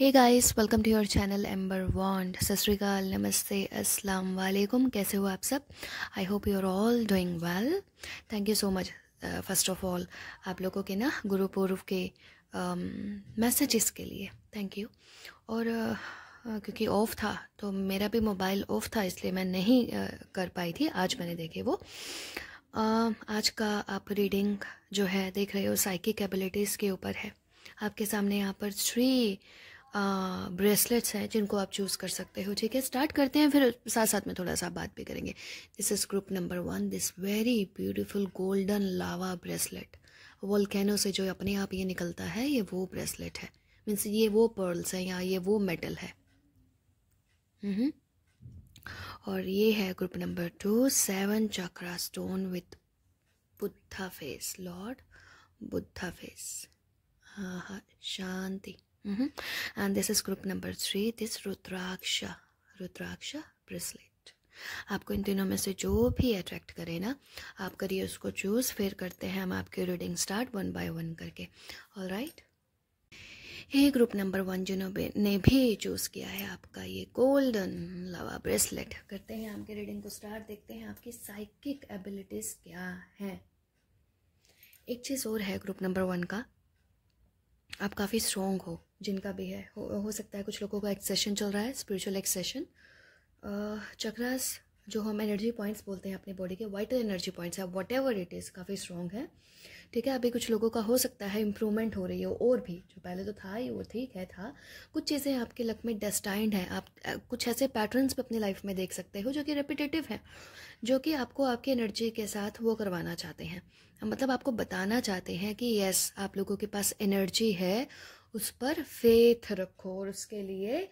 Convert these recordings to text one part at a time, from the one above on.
Hey guys welcome to your channel एम्बर वॉन्ड सतरीकाल नमस्ते अस्सलाम वालेकुम कैसे हो आप सब I hope you are all doing well thank you so much first of all आप लोगों के ना गुरु पूर्व के मैसेजेस um, के लिए थैंक यू और uh, uh क्योंकि ऑफ था तो मेरा भी मोबाइल ऑफ था इसलिए मैं नहीं uh, कर पाई थी आज मैंने देखे वो uh, आज का आप रीडिंग जो है देख रहे हो साइकिक एबिलिटीज़ के ऊपर है आपके सामने यहाँ पर थ्री ब्रेसलेट्स हैं जिनको आप चूज़ कर सकते हो ठीक है स्टार्ट करते हैं फिर साथ साथ में थोड़ा सा बात भी करेंगे this is group number one this very beautiful golden lava bracelet volcano से जो अपने आप ये निकलता है ये वो ब्रेसलेट है मीन्स ये वो पर्ल्स हैं या ये वो मेटल है हम्म। और ये है group number two seven chakra stone with Buddha face Lord Buddha face हाँ हाँ शांति -hmm. And this is group number three. This Rudraksha, Rudraksha bracelet. आपको इन तीनों में से जो भी अट्रैक्ट करे ना आप करिए उसको चूज़ फिर करते हैं हम आपके reading start one by one करके ऑल राइट ये ग्रुप नंबर वन जिन्होंने ने भी चूज़ किया है आपका ये गोल्डन लवा ब्रेसलेट करते हैं आपके रीडिंग को स्टार्ट देखते हैं आपकी साइकिक एबिलिटीज़ क्या है एक चीज़ और है ग्रुप नंबर वन का आप काफ़ी स्ट्रॉन्ग हो जिनका भी है हो, हो सकता है कुछ लोगों का एक्सेशन चल रहा है स्पिरिचुअल एक्सेशन चक्रास जो हम एनर्जी पॉइंट्स बोलते हैं अपने बॉडी के वाइटल एनर्जी पॉइंट्स है वॉट एवर इट इज़ काफ़ी स्ट्रॉन्ग है ठीक है अभी कुछ लोगों का हो सकता है इम्प्रूवमेंट हो रही हो और भी जो पहले तो था ही वो ठीक है था कुछ चीज़ें आपके लक में डेस्टाइंड हैं आप कुछ ऐसे पैटर्न्स भी अपनी लाइफ में देख सकते हो जो कि रेपिटेटिव हैं जो कि आपको आपकी एनर्जी के साथ वो करवाना चाहते हैं मतलब आपको बताना चाहते हैं कि यस आप लोगों के पास एनर्जी है उस पर फेथ रखो और उसके लिए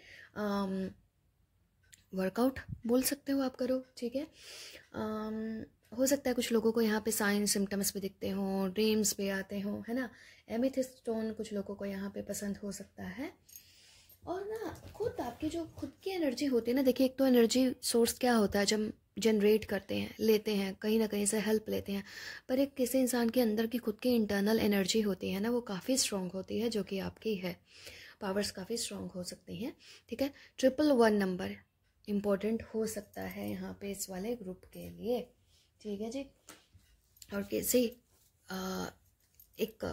वर्कआउट um, बोल सकते हो आप करो ठीक है um, हो सकता है कुछ लोगों को यहाँ पे साइन सिम्टम्स भी दिखते हों ड्रीम्स भी आते हों है ना एमिथिस्ट स्टोन कुछ लोगों को यहाँ पे पसंद हो सकता है और ना खुद आपकी जो खुद की एनर्जी होती है ना देखिए एक तो एनर्जी सोर्स क्या होता है जब जनरेट करते हैं लेते हैं कहीं ना कहीं से हेल्प लेते हैं पर एक किसी इंसान के अंदर की खुद की इंटरनल एनर्जी होती है ना वो काफ़ी स्ट्रांग होती है जो कि आपकी है पावर्स काफ़ी स्ट्रांग हो सकती हैं ठीक है ट्रिपल वन नंबर इम्पोर्टेंट हो सकता है यहाँ पे इस वाले ग्रुप के लिए ठीक है जी और कैसे एक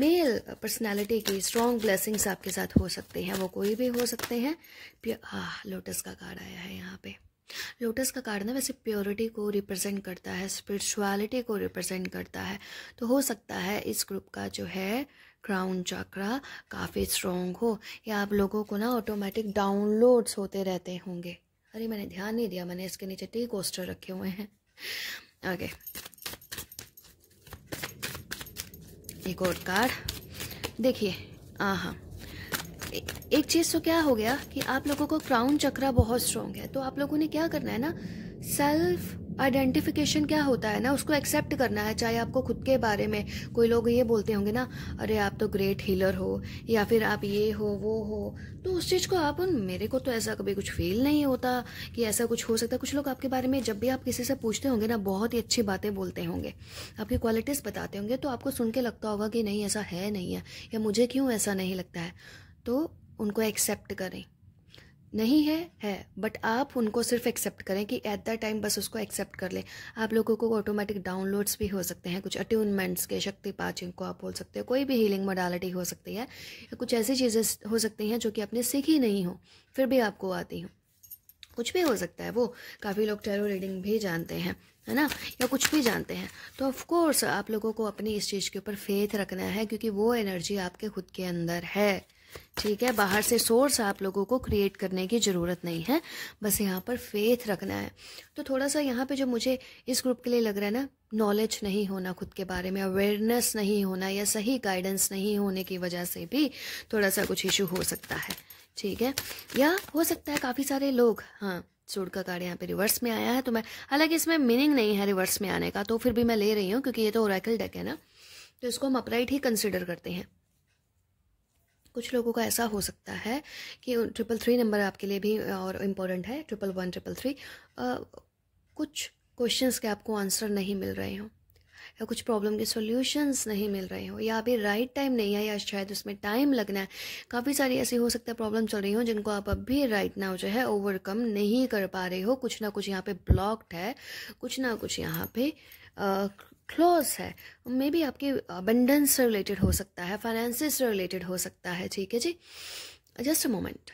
मेल पर्सनालिटी की स्ट्रॉन्ग ब्लेसिंग्स आपके साथ हो सकते हैं वो कोई भी हो सकते हैं हाँ लोटस का कार्ड आया है यहाँ पे लोटस का कार्ड ना वैसे प्योरिटी को रिप्रेजेंट करता है स्पिरिचुअलिटी को रिप्रेजेंट करता है तो हो सकता है इस ग्रुप का जो है क्राउन चक्रा काफ़ी स्ट्रॉन्ग हो या आप लोगों को ना ऑटोमेटिक डाउनलोड्स होते रहते होंगे अरे मैंने ध्यान नहीं दिया मैंने इसके नीचे टी कोस्टर रखे हुए हैं ओके एक और कार्ड देखिए हाँ एक चीज़ तो क्या हो गया कि आप लोगों को क्राउन चक्रा बहुत स्ट्रॉन्ग है तो आप लोगों ने क्या करना है ना सेल्फ आइडेंटिफिकेशन क्या होता है ना उसको एक्सेप्ट करना है चाहे आपको खुद के बारे में कोई लोग ये बोलते होंगे ना अरे आप तो ग्रेट हीलर हो या फिर आप ये हो वो हो तो उस चीज़ को आप मेरे को तो ऐसा कभी कुछ फील नहीं होता कि ऐसा कुछ हो सकता कुछ लोग आपके बारे में जब भी आप किसी से पूछते होंगे ना बहुत ही अच्छी बातें बोलते होंगे आपकी क्वालिटीज़ बताते होंगे तो आपको सुन के लगता होगा कि नहीं ऐसा है नहीं है या मुझे क्यों ऐसा नहीं लगता है तो उनको एक्सेप्ट करें नहीं है है बट आप उनको सिर्फ एक्सेप्ट करें कि एट द टाइम बस उसको एक्सेप्ट कर लें आप लोगों को ऑटोमेटिक डाउनलोड्स भी हो सकते हैं कुछ अट्यूनमेंट्स के शक्ति पाचिंग को आप बोल सकते हो कोई भी हीलिंग मोडालिटी हो सकती है या कुछ ऐसी चीज़ें हो सकती हैं जो कि आपने सीखी नहीं हो फिर भी आपको आती हूँ कुछ भी हो सकता है वो काफ़ी लोग टेरो रीडिंग भी जानते हैं है ना या कुछ भी जानते हैं तो ऑफ कोर्स आप लोगों को अपनी इस चीज़ के ऊपर फेथ रखना है क्योंकि वो एनर्जी आपके खुद के अंदर है ठीक है बाहर से सोर्स आप लोगों को क्रिएट करने की ज़रूरत नहीं है बस यहाँ पर फेथ रखना है तो थोड़ा सा यहाँ पे जो मुझे इस ग्रुप के लिए लग रहा है ना नॉलेज नहीं होना खुद के बारे में अवेयरनेस नहीं होना या सही गाइडेंस नहीं होने की वजह से भी थोड़ा सा कुछ इशू हो सकता है ठीक है या हो सकता है काफ़ी सारे लोग हाँ सूर्य का कार्ड यहाँ पे रिवर्स में आया है तो मैं हालांकि इसमें मीनिंग नहीं है रिवर्स में आने का तो फिर भी मैं ले रही हूँ क्योंकि ये तो ओरेकल डेक है ना तो इसको हम अपराइट ही कंसिडर करते हैं कुछ लोगों का ऐसा हो सकता है कि ट्रिपल थ्री नंबर आपके लिए भी और इम्पोर्टेंट है ट्रिपल वन ट्रिपल थ्री कुछ क्वेश्चंस के आपको आंसर नहीं मिल रहे हों या कुछ प्रॉब्लम के सॉल्यूशंस नहीं मिल रहे हो या अभी राइट टाइम नहीं है या शायद उसमें टाइम लगना है काफ़ी सारी ऐसी हो सकता है प्रॉब्लम चल रही हो जिनको आप अभी राइट नाउ जो है ओवरकम नहीं कर पा रहे हो कुछ ना कुछ यहाँ पे ब्लॉक्ड है कुछ ना कुछ यहाँ पे क्लोज है मे बी आपके अबेंडेंस से रिलेटेड हो सकता है फाइनेंसिस से रिलेटेड हो सकता है ठीक है जी जस्ट अ मोमेंट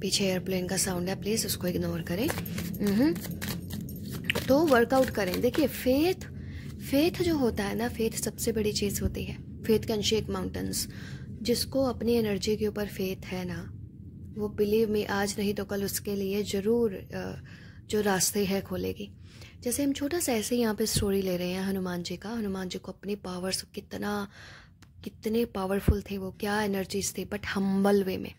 पीछे एयरप्लेन का साउंड है प्लीज़ उसको इग्नोर करें हम्म। तो वर्कआउट करें देखिए फेथ फेथ जो होता है ना फेथ सबसे बड़ी चीज़ होती है फेथ कैन शेक माउंटेन्स जिसको अपनी एनर्जी के ऊपर फेथ है ना वो बिलीव में आज नहीं तो कल उसके लिए ज़रूर जो रास्ते है खोलेगी जैसे हम छोटा सा ऐसे यहाँ पे स्टोरी ले रहे हैं हनुमान जी का हनुमान जी को अपने पावर्स कितना कितने पावरफुल थे वो क्या एनर्जीज थे बट हम्बल वे में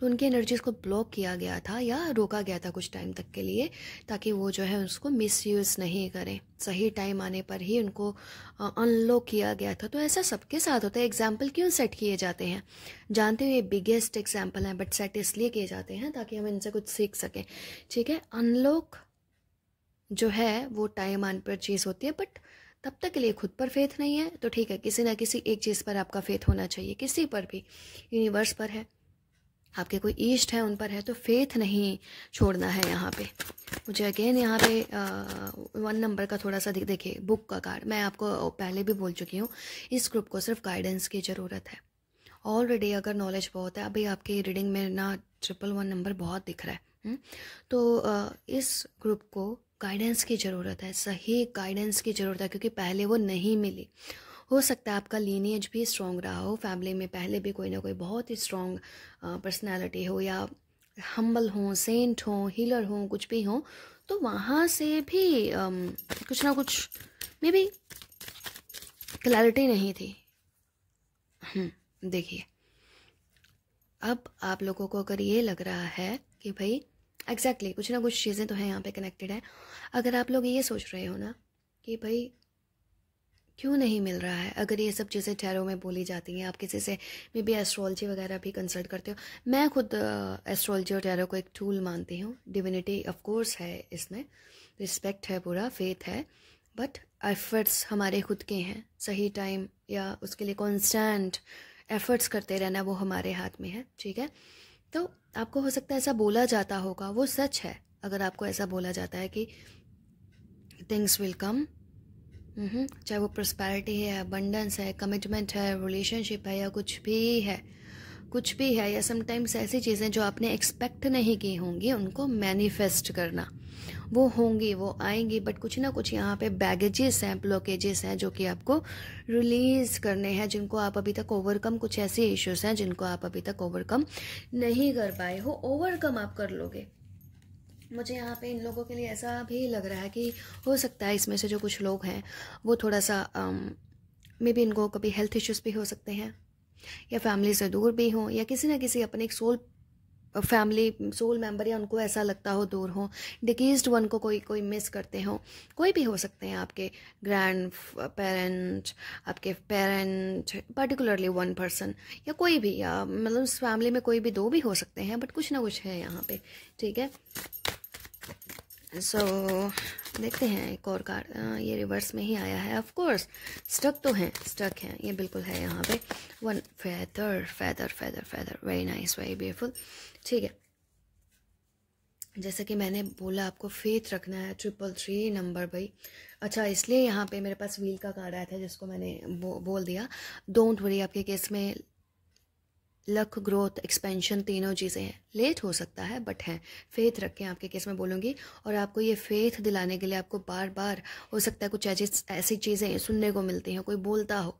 तो उनकी एनर्जीज़ को ब्लॉक किया गया था या रोका गया था कुछ टाइम तक के लिए ताकि वो जो है उसको मिसयूज़ नहीं करें सही टाइम आने पर ही उनको अनलॉक किया गया था तो ऐसा सबके साथ होता है एग्जाम्पल क्यों सेट किए जाते हैं जानते हो ये बिगेस्ट एग्जाम्पल हैं बट सेट इसलिए किए जाते हैं ताकि हम इनसे कुछ सीख सकें ठीक है अनलॉक जो है वो टाइम आन पर चीज़ होती है बट तब तक के लिए खुद पर फेथ नहीं है तो ठीक है किसी ना किसी एक चीज़ पर आपका फेथ होना चाहिए किसी पर भी यूनिवर्स पर है आपके कोई ईष्ट है उन पर है तो फेथ नहीं छोड़ना है यहाँ पे मुझे अगेन यहाँ पे आ, वन नंबर का थोड़ा सा देखिए बुक का कार्ड मैं आपको पहले भी बोल चुकी हूँ इस ग्रुप को सिर्फ गाइडेंस की ज़रूरत है ऑलरेडी अगर नॉलेज बहुत है अभी आपकी रीडिंग में ना ट्रिपल वन नंबर बहुत दिख रहा है हुँ? हम्म। तो आ, इस ग्रुप को गाइडेंस की ज़रूरत है सही गाइडेंस की ज़रूरत है क्योंकि पहले वो नहीं मिली हो सकता है आपका लीनियज भी स्ट्रॉन्ग रहा हो फैमिली में पहले भी कोई ना कोई बहुत ही स्ट्रॉन्ग पर्सनैलिटी हो या हम्बल हों सेंट हों हीलर हों कुछ भी हों तो वहाँ से भी um, कुछ ना कुछ मे बी क्लैरिटी नहीं थी हम्म, देखिए अब आप लोगों को अगर ये लग रहा है कि भाई एग्जैक्टली exactly, कुछ ना कुछ चीज़ें तो हैं यहाँ पे कनेक्टेड है अगर आप लोग ये सोच रहे हो ना कि भाई क्यों नहीं मिल रहा है अगर ये सब चीज़ें ठहरों में बोली जाती हैं आप किसी से मे बी एस्ट्रोलॉजी वगैरह भी कंसल्ट करते हो मैं खुद एस्ट्रोलॉजी और टैरो को एक टूल मानती हूँ डिविनिटी ऑफ कोर्स है इसमें रिस्पेक्ट है पूरा फेथ है बट एफर्ट्स हमारे खुद के हैं सही टाइम या उसके लिए कॉन्स्टेंट एफर्ट्स करते रहना वो हमारे हाथ में है ठीक है तो आपको हो सकता है ऐसा बोला जाता होगा वो सच है अगर आपको ऐसा बोला जाता है कि थिंग्स विल कम चाहे वो प्रस्पैरिटी है अबंडेंस है कमिटमेंट है रिलेशनशिप है या कुछ भी है कुछ भी है या समटाइम्स ऐसी चीज़ें जो आपने एक्सपेक्ट नहीं की होंगी उनको मैनिफेस्ट करना वो होंगी वो आएंगी बट कुछ ना कुछ यहाँ पे बैगेजेस हैं ब्लॉकेजेस हैं जो कि आपको रिलीज़ करने हैं जिनको आप अभी तक ओवरकम कुछ ऐसे इश्यूज हैं जिनको आप अभी तक ओवरकम नहीं कर पाए हो ओवरकम आप कर लोगे मुझे यहाँ पे इन लोगों के लिए ऐसा भी लग रहा है कि हो सकता है इसमें से जो कुछ लोग हैं वो थोड़ा सा मे बी इनको कभी हेल्थ इश्यूज भी हो सकते हैं या फैमिली से दूर भी हो या किसी ना किसी अपने एक सोल फैमिली सोल मेंबर या उनको ऐसा लगता हो दूर हो डिकीज वन को कोई कोई मिस करते हो कोई भी हो सकते हैं आपके ग्रैंड पेरेंट आपके पेरेंट पर्टिकुलरली वन पर्सन या कोई भी या मतलब उस फैमिली में कोई भी दो भी हो सकते हैं बट कुछ ना कुछ है यहाँ पे ठीक है सो so, देखते हैं एक और कार ये रिवर्स में ही आया है ऑफ कोर्स स्टक तो हैं स्टक हैं ये बिल्कुल है यहाँ पे one feather feather feather feather very nice very beautiful ठीक है जैसे कि मैंने बोला आपको फेथ रखना है ट्रिपल थ्री नंबर भाई अच्छा इसलिए यहाँ पे मेरे पास व्हील का कार्ड आया था जिसको मैंने बो, बोल दिया डोंट वरी आपके केस में लक ग्रोथ एक्सपेंशन तीनों चीज़ें हैं लेट हो सकता है बट हैं फेथ रखें आपके केस में बोलूँगी और आपको ये फेथ दिलाने के लिए आपको बार बार हो सकता है कुछ ऐसी ऐसी चीज़ें सुनने को मिलती हैं कोई बोलता हो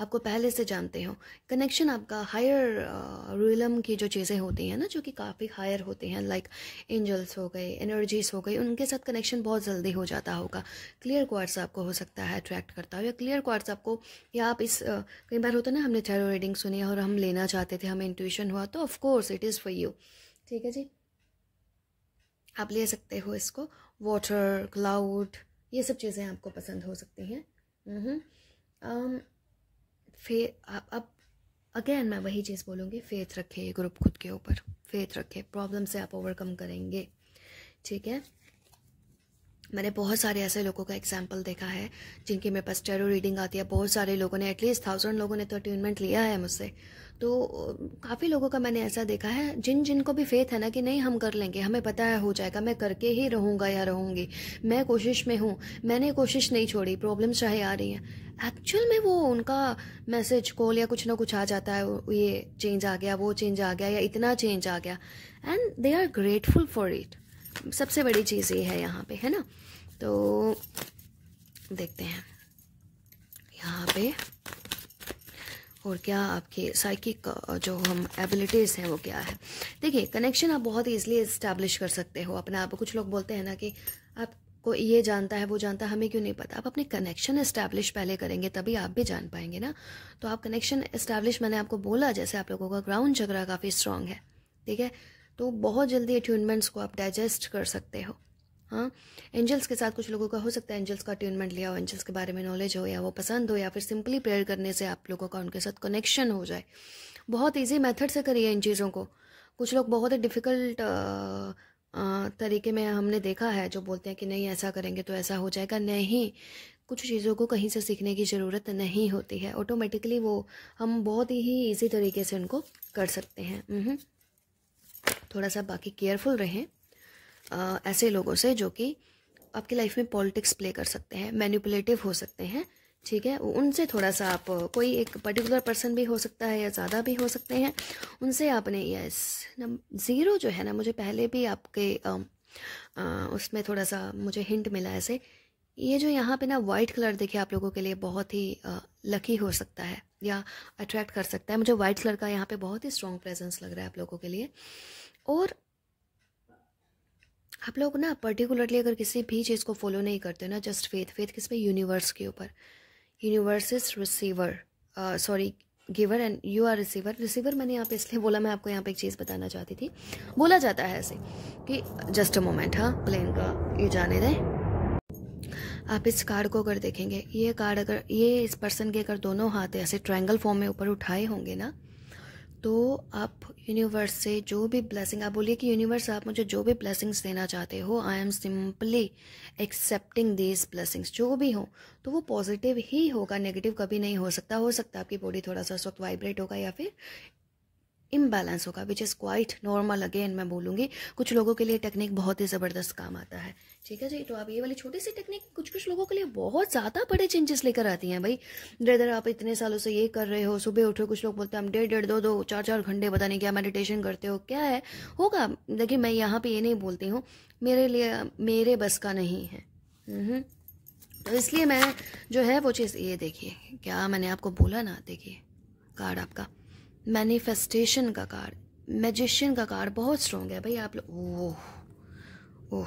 आपको पहले से जानते हो कनेक्शन आपका हायर uh, की जो चीज़ें होती हैं ना जो कि काफ़ी हायर होते हैं लाइक एंजल्स हो गए एनर्जीज हो गई उनके साथ कनेक्शन बहुत जल्दी हो जाता होगा क्लियर क्वार्स आपको हो सकता है अट्रैक्ट करता हो या क्लियर क्वार्स आपको या आप इस uh, कई बार होता है ना हमने टैरो रीडिंग सुनी और हम लेना चाहते थे कि हमें इंट्यूशन हुआ तो of course it is for you ठीक है जी आप ले सकते हो इसको वाटर क्लाउड ये सब चीज़ें आपको पसंद हो सकती हैं हम्म। फे अब अगेन मैं वही चीज़ बोलूँगी फेथ रखे ग्रुप खुद के ऊपर फेथ रखे प्रॉब्लम से आप ओवरकम करेंगे ठीक है मैंने बहुत सारे ऐसे लोगों का एग्जाम्पल देखा है जिनके मेरे पास टेरो रीडिंग आती है बहुत सारे लोगों ने एटलीस्ट थाउजेंड लोगों ने तो अट्यूनमेंट लिया है मुझसे तो काफ़ी लोगों का मैंने ऐसा देखा है जिन जिन को भी फेथ है ना कि नहीं हम कर लेंगे हमें पता है हो जाएगा मैं करके ही रहूँगा या रहूँगी मैं कोशिश में हूँ मैंने कोशिश नहीं छोड़ी प्रॉब्लम्स चाहे आ रही हैं एक्चुअल में वो उनका मैसेज कॉल या कुछ ना कुछ आ जाता है ये चेंज आ गया वो चेंज आ गया या इतना चेंज आ गया and they are grateful for it सबसे बड़ी चीज़ ये है यहाँ पे है ना तो देखते हैं यहाँ पे और क्या आपके साइकिक जो हम एबिलिटीज़ हैं वो क्या है देखिए कनेक्शन आप बहुत ईजिली इस्टेब्लिश कर सकते हो अपने आप कुछ लोग बोलते हैं ना कि आप को ये जानता है वो जानता है हमें क्यों नहीं पता आप अपने कनेक्शन इस्टेब्लिश पहले करेंगे तभी आप भी जान पाएंगे ना तो आप कनेक्शन इस्टेब्लिश मैंने आपको बोला जैसे आप लोगों का ग्राउंड झगड़ा काफ़ी स्ट्रांग है ठीक है तो बहुत जल्दी अट्यूनमेंट्स को आप डाइजेस्ट कर सकते हो हाँ एंजल्स के साथ कुछ लोगों का हो सकता है एंजल्स का अटेनमेंट लिया हो एंजल्स के बारे में नॉलेज हो या वो पसंद हो या फिर सिंपली प्रेयर करने से आप लोगों का उनके साथ कनेक्शन हो जाए बहुत ईजी मेथड से करिए इन चीज़ों को कुछ लोग बहुत ही डिफ़िकल्ट तरीके में हमने देखा है जो बोलते हैं कि नहीं ऐसा करेंगे तो ऐसा हो जाएगा नहीं कुछ चीज़ों को कहीं से सीखने की ज़रूरत नहीं होती है ऑटोमेटिकली वो हम बहुत ही ईजी तरीके से उनको कर सकते हैं हम्म, थोड़ा सा बाकी केयरफुल रहें ऐसे लोगों से जो कि आपकी लाइफ में पॉलिटिक्स प्ले कर सकते हैं मैनिपुलेटिव हो सकते हैं ठीक है उनसे थोड़ा सा आप कोई एक पर्टिकुलर पर्सन भी हो सकता है या ज़्यादा भी हो सकते हैं उनसे आपने यस ज़ीरो जो है ना मुझे पहले भी आपके आ, आ, उसमें थोड़ा सा मुझे हिंट मिला ऐसे ये जो यहाँ पे ना वाइट कलर देखिए आप लोगों के लिए बहुत ही लकी हो सकता है या अट्रैक्ट कर सकता है मुझे वाइट कलर का यहाँ पे बहुत ही स्ट्रॉन्ग प्रेजेंस लग रहा है आप लोगों के लिए और लोग ना पर्टिकुलरली अगर किसी भी चीज़ को फॉलो नहीं करते ना जस्ट फेथ फेथ किस पे यूनिवर्स के ऊपर universe is receiver sorry giver and you are receiver receiver मैंने यहाँ पे इसलिए बोला मैं आपको यहाँ पे एक चीज़ बताना चाहती थी बोला जाता है ऐसे कि जस्ट अ मोमेंट हाँ प्लेन का ये जाने दें आप इस कार्ड को अगर देखेंगे ये कार्ड अगर ये इस पर्सन के अगर दोनों हाथ ऐसे ट्रायंगल फॉर्म में ऊपर उठाए होंगे ना तो आप यूनिवर्स से जो भी ब्लेसिंग आप बोलिए कि यूनिवर्स आप मुझे जो भी ब्लेसिंग्स देना चाहते हो I am simply accepting these blessings जो भी हो तो वो पॉजिटिव ही होगा नेगेटिव कभी नहीं हो सकता हो सकता आपकी बॉडी थोड़ा सा उस वक्त वाइब्रेट होगा या फिर इम्बैलेंस होगा which is quite normal again मैं बोलूँगी कुछ लोगों के लिए टेक्निक बहुत ही ज़बरदस्त काम आता है ठीक है जी तो आप ये वाली छोटी सी टेक्निक कुछ कुछ लोगों के लिए बहुत ज़्यादा बड़े चेंजेस लेकर आती हैं भाई इधर आप इतने सालों से ये कर रहे हो सुबह उठो कुछ लोग बोलते हैं हम डेढ़ डेढ़ दो दो चार चार घंटे पता नहीं क्या मेडिटेशन करते हो क्या है होगा देखिए मैं यहाँ पर ये नहीं बोलती हूँ मेरे लिए मेरे बस का नहीं है हम्म। तो इसलिए मैं जो है वो चीज़ ये देखिए क्या मैंने आपको बोला ना देखिए कार्ड आपका मैनिफेस्टेशन का कार्ड मैजिशियन का कार्ड बहुत स्ट्रॉन्ग है भाई आप ओह ओह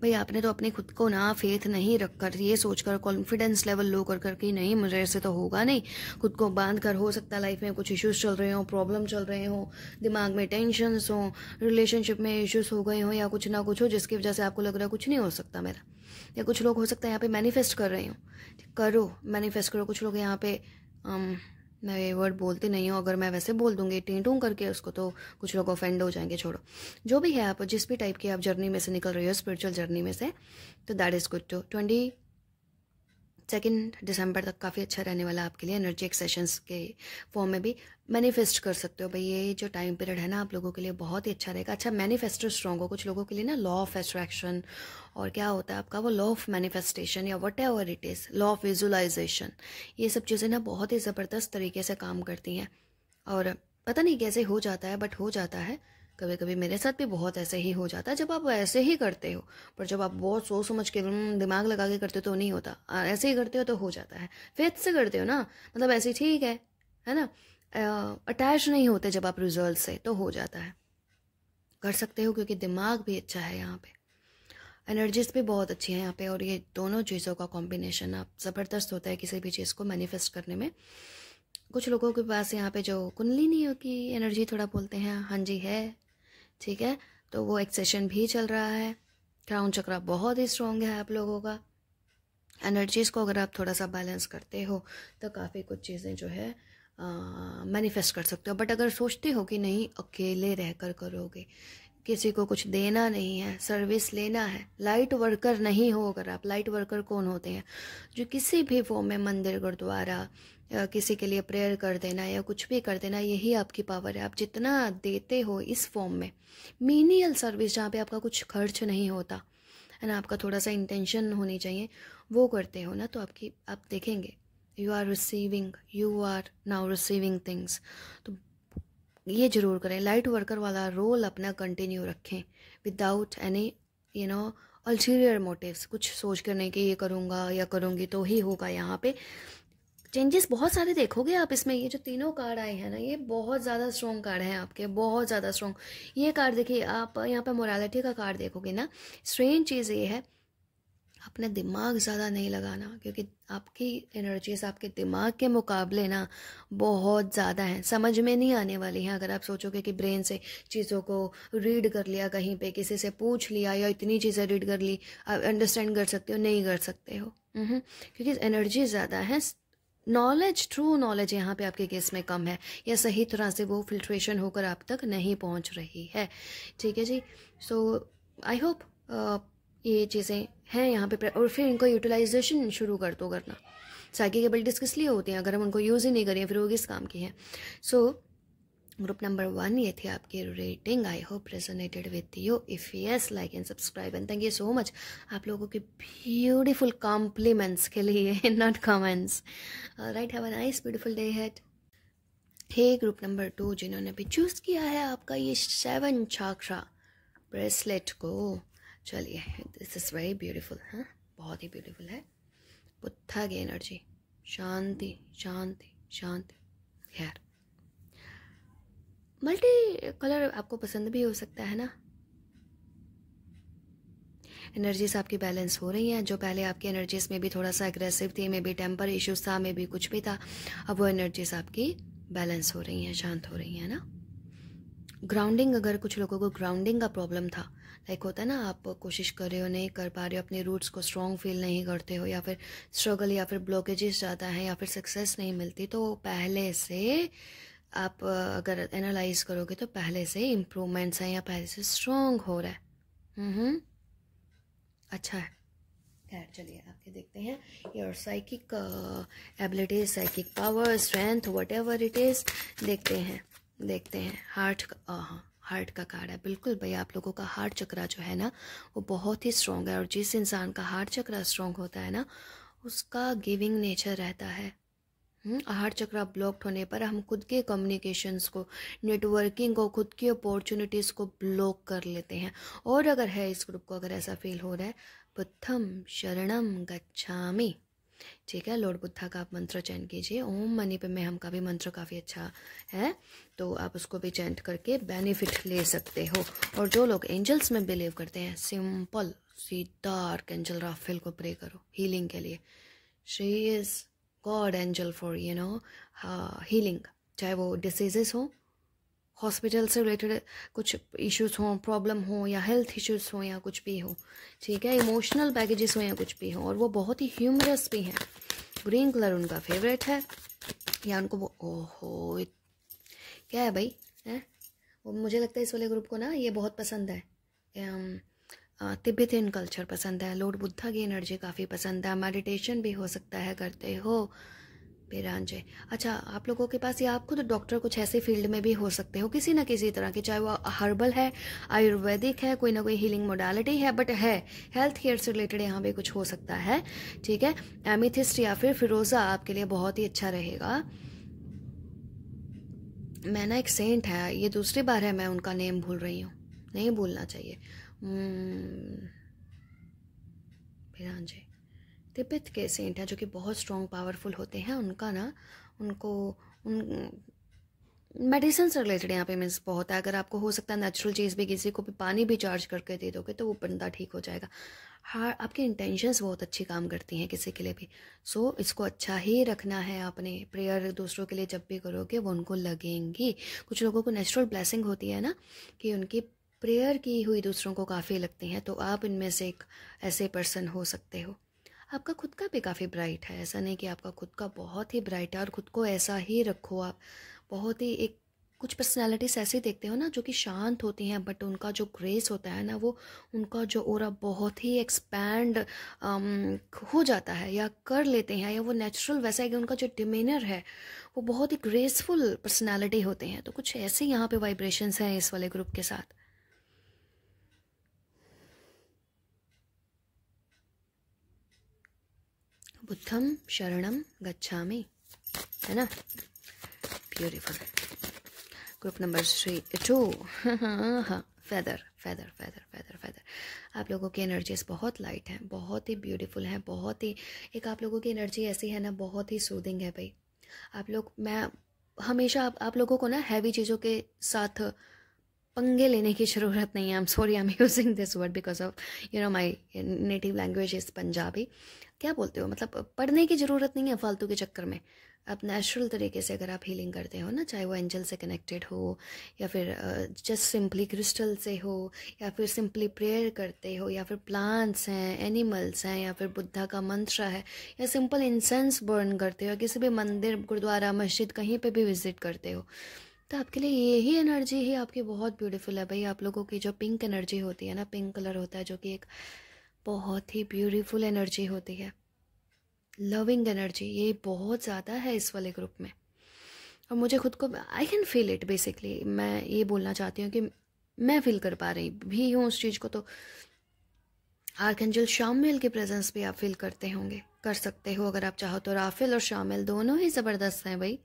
भाई आपने तो अपने खुद को ना फेथ नहीं रख कर ये सोचकर कॉन्फिडेंस लेवल लो कर कर नहीं मुझे ऐसे तो होगा नहीं खुद को बांध कर हो सकता है लाइफ में कुछ इश्यूज चल रहे हों प्रॉब्लम चल रहे हों दिमाग में टेंशनस हों रिलेशनशिप में इश्यूज हो गए हों या कुछ ना कुछ हो जिसकी वजह से आपको लग रहा है कुछ नहीं हो सकता मेरा या कुछ लोग हो सकता है यहाँ पे मैनिफेस्ट कर रहे हों करो मैनिफेस्ट करो कुछ लोग यहाँ पे आम, um, मैं ये वर्ड बोलती नहीं हूँ अगर मैं वैसे बोल दूंगी टेंटूं करके उसको तो कुछ लोग ऑफेंड हो जाएंगे छोड़ो जो भी है आप जिस भी टाइप की आप जर्नी में से निकल रहे हो स्पिरिचुअल जर्नी में से तो that is good to twenty second दिसंबर तक काफ़ी अच्छा रहने वाला आपके लिए एनर्जेटिक सेशंस के फॉर्म में भी मैनिफेस्ट कर सकते हो भाई ये जो टाइम पीरियड है ना आप लोगों के लिए बहुत ही अच्छा रहेगा अच्छा मैनिफेस्टो स्ट्रॉन्ग हो कुछ लोगों के लिए ना लॉ ऑफ एट्रैक्शन और क्या होता है आपका वो लॉ ऑफ मैनिफेस्टेशन या whatever it is law of visualisation ये सब चीज़ें ना बहुत ही ज़बरदस्त तरीके से काम करती हैं और पता नहीं कैसे हो जाता है बट हो जाता है कभी कभी मेरे साथ भी बहुत ऐसे ही हो जाता है जब आप ऐसे ही करते हो पर जब आप हम्म। बहुत सोच समझ के दिमाग लगा के करते हो तो नहीं होता ऐसे ही करते हो तो हो जाता है फेथ से करते हो ना मतलब ऐसे ठीक है है ना अटैच नहीं होते जब आप रिजल्ट से तो हो जाता है कर सकते हो क्योंकि दिमाग भी अच्छा है यहाँ पे एनर्जीज भी बहुत अच्छी हैं यहाँ पे और ये दोनों चीज़ों का कॉम्बिनेशन आप ज़बरदस्त होता है किसी भी चीज़ को मैनिफेस्ट करने में कुछ लोगों के पास यहाँ पे जो कुंडली नहीं होगी एनर्जी थोड़ा बोलते हैं हाँ जी है ठीक है तो वो एक सेशन भी चल रहा है क्राउन चक्रा बहुत ही स्ट्रॉन्ग है आप लोगों का एनर्जीज़ को अगर आप थोड़ा सा बैलेंस करते हो तो काफ़ी कुछ चीज़ें जो है मैनिफेस्ट कर सकते हो बट अगर सोचते हो कि नहीं अकेले रहकर करोगे किसी को कुछ देना नहीं है सर्विस लेना है लाइट वर्कर नहीं हो अगर आप लाइट वर्कर कौन होते हैं जो किसी भी फॉर्म में मंदिर गुरुद्वारा किसी के लिए प्रेयर कर देना या कुछ भी कर देना यही आपकी पावर है आप जितना देते हो इस फॉर्म में मीनियल सर्विस जहाँ पे आपका कुछ खर्च नहीं होता है ना आपका थोड़ा सा इंटेंशन होनी चाहिए वो करते हो ना तो आपकी आप देखेंगे you are receiving you are now receiving things तो ये ज़रूर करें लाइट वर्कर वाला रोल अपना कंटिन्यू रखें without any you know ulterior motives कुछ सोच करने के ये करूँगा या करूँगी तो ही होगा यहाँ पे चेंजेस बहुत सारे देखोगे आप इसमें ये जो तीनों कार्ड आए हैं ना ये बहुत ज़्यादा स्ट्रॉन्ग कार्ड हैं आपके बहुत ज़्यादा स्ट्रॉन्ग ये कार्ड देखिए आप यहाँ पर मोरालिटी का कार्ड देखोगे ना स्ट्रेन चीज़ ये है अपना दिमाग ज़्यादा नहीं लगाना क्योंकि आपकी एनर्जीज आपके दिमाग के मुकाबले ना बहुत ज़्यादा हैं समझ में नहीं आने वाली हैं अगर आप सोचोगे कि ब्रेन से चीज़ों को रीड कर लिया कहीं पे किसी से पूछ लिया या इतनी चीज़ें रीड कर ली आप अंडरस्टैंड कर सकते हो नहीं कर सकते हो हम्म, क्योंकि एनर्जी ज़्यादा है नॉलेज ट्रू नॉलेज यहाँ पे आपके केस में कम है या सही तरह से वो फिल्ट्रेशन होकर आप तक नहीं पहुँच रही है ठीक है जी सो आई होप ये चीज़ें हैं यहाँ पे और फिर इनको यूटिलाइजेशन शुरू कर दो करना साइकिक एबिलिटीज़ किस लिए होती हैं अगर हम उनको यूज़ ही नहीं करें फिर वो किस काम की है सो ग्रुप नंबर वन ये थी आपकी rating I hope resonated with you if yes like and subscribe and thank you so much आप लोगों के ब्यूटीफुल कॉम्प्लीमेंट्स के लिए not comments right have a nice beautiful day had hey group number two जिन्होंने भी choose किया है आपका ये सेवन छाखरा ब्रेसलेट को चलिए दिस इज़ वेरी ब्यूटीफुल हाँ बहुत ही ब्यूटीफुल है बुद्धा की एनर्जी शांति शांति शांति खैर मल्टी कलर आपको पसंद भी हो सकता है ना एनर्जीज आपकी बैलेंस हो रही हैं जो पहले आपकी एनर्जीज में भी थोड़ा सा एग्रेसिव थी में भी टेम्पर इश्यूज था में भी कुछ भी था अब वो एनर्जीज आपकी बैलेंस हो रही हैं शांत हो रही हैं ना ग्राउंडिंग अगर कुछ लोगों को ग्राउंडिंग का प्रॉब्लम था लाइक होता है ना आप कोशिश कर रहे हो नहीं कर पा रहे हो अपने रूट्स को स्ट्रॉन्ग फील नहीं करते हो या फिर स्ट्रगल या फिर ब्लॉकेजेस ज़्यादा हैं या फिर सक्सेस नहीं मिलती तो पहले से आप अगर एनालाइज करोगे तो पहले से इम्प्रूवमेंट्स हैं या पहले से स्ट्रोंग हो रहा है अच्छा है खैर चलिए आगे देखते हैं your psychic abilities psychic power strength whatever it is देखते हैं देखते हैं हार्ट हाँ हार्ट का कार्ड है बिल्कुल भैया आप लोगों का हार्ट चक्रा जो है ना वो बहुत ही स्ट्रांग है और जिस इंसान का हार्ट चक्रा स्ट्रांग होता है ना उसका गिविंग नेचर रहता है हम्म, हार्ट चक्रा ब्लॉक्ड होने पर हम खुद के कम्युनिकेशंस को नेटवर्किंग को खुद की अपॉर्चुनिटीज़ को ब्लॉक कर लेते हैं और अगर है इस ग्रुप को अगर ऐसा फील हो रहा है पुथम शरणम गच्छामी ठीक है लॉर्ड बुद्धा का आप मंत्र चयन कीजिए ओम मनी पे मैं हम का भी मंत्र काफ़ी अच्छा है तो आप उसको भी चैंट करके बेनिफिट ले सकते हो और जो लोग एंजल्स में बिलीव करते हैं सिंपल सीधा एंजल राफेल को प्रे करो हीलिंग के लिए she is god angel for you know healing चाहे वो डिसीजेस हों हॉस्पिटल से रिलेटेड कुछ इश्यूज हों प्रॉब्लम हो या हेल्थ इश्यूज हो या कुछ भी हो ठीक है इमोशनल पैकेजेस हो या कुछ भी हो और वो बहुत ही ह्यूमरस भी हैं ग्रीन कलर उनका फेवरेट है या उनको ओहो क्या है भाई है वो मुझे लगता है इस वाले ग्रुप को ना ये बहुत पसंद है तिब्बतियन कल्चर पसंद है लॉर्ड बुद्धा की एनर्जी काफ़ी पसंद है मेडिटेशन भी हो सकता है करते हो जय अच्छा आप लोगों के पास या आप खुद डॉक्टर कुछ ऐसे फील्ड में भी हो सकते हो किसी ना किसी तरह के चाहे वो हर्बल है आयुर्वेदिक है कोई ना कोई हीलिंग मोडालिटी है बट है हेल्थ केयर से रिलेटेड यहाँ पे कुछ हो सकता है ठीक है एमिथिस्ट या फिर फिरोज़ा आपके लिए बहुत ही अच्छा रहेगा मैं ना एक सेंट है ये दूसरी बार है मैं उनका नेम भूल रही हूँ नहीं भूलना चाहिए हम्म, जय तिब्बत के सेंट हैं जो कि बहुत स्ट्रॉन्ग पावरफुल होते हैं उनका ना उनको उन मेडिसिन से रिलेटेड यहाँ पे मीन्स बहुत है अगर आपको हो सकता है नेचुरल चीज़ भी किसी को भी पानी भी चार्ज करके दे दोगे तो वो बंदा ठीक हो जाएगा हाँ आपकी इंटेंशंस बहुत अच्छी काम करती हैं किसी के लिए भी सो so, इसको अच्छा ही रखना है आपने प्रेयर दूसरों के लिए जब भी करोगे वो उनको लगेंगी कुछ लोगों को नेचुरल ब्लेसिंग होती है ना कि उनकी प्रेयर की हुई दूसरों को काफ़ी लगती हैं तो आप इनमें से एक ऐसे पर्सन हो सकते हो आपका खुद का भी काफ़ी ब्राइट है ऐसा नहीं कि आपका खुद का बहुत ही ब्राइट है और खुद को ऐसा ही रखो आप बहुत ही एक कुछ पर्सनैलिटीज ऐसी देखते हो ना जो कि शांत होती हैं बट उनका जो ग्रेस होता है ना वो उनका जो और बहुत ही एक्सपैंड um, हो जाता है या कर लेते हैं या वो नेचुरल वैसा है कि उनका जो डिमेनर है वो बहुत ही ग्रेसफुल पर्सनैलिटी होते हैं तो कुछ ऐसे यहाँ पे वाइब्रेशंस हैं इस वाले ग्रुप के साथ बुद्धम शरणम गच्छा है ना beautiful group number three two हाँ फैदर फैदर फैदर फैदर आप लोगों की एनर्जीज बहुत लाइट हैं बहुत ही ब्यूटीफुल हैं बहुत ही एक आप लोगों की एनर्जी ऐसी है ना बहुत ही सूदिंग है भाई आप लोग मैं हमेशा आप, आप लोगों को ना हैवी चीज़ों के साथ पंगे लेने की ज़रूरत नहीं है I am sorry I am using this word because of you know my native language is Punjabi क्या बोलते हो मतलब पढ़ने की ज़रूरत नहीं है फालतू के चक्कर में आप नेचुरल तरीके से अगर आप हीलिंग करते हो ना चाहे वो एंजल से कनेक्टेड हो या फिर जस्ट सिंपली क्रिस्टल से हो या फिर सिंपली प्रेयर करते हो या फिर प्लांट्स हैं एनिमल्स हैं या फिर बुद्धा का मंत्र है या सिंपल इंसेंस बर्न करते हो या किसी भी मंदिर गुरुद्वारा मस्जिद कहीं पे भी विज़िट करते हो तो आपके लिए यही एनर्जी ही आपकी बहुत ब्यूटीफुल है भाई आप लोगों की जो पिंक एनर्जी होती है ना पिंक कलर होता है जो कि एक बहुत ही ब्यूटीफुल एनर्जी होती है लविंग एनर्जी ये बहुत ज़्यादा है इस वाले ग्रुप में और मुझे खुद को I can feel it basically मैं ये बोलना चाहती हूँ कि मैं फील कर पा रही भी हूँ उस चीज़ को तो आर्कंजल शामिल के प्रेजेंस भी आप फील करते होंगे कर सकते हो अगर आप चाहो तो राफेल और शामिल दोनों ही ज़बरदस्त हैं भाई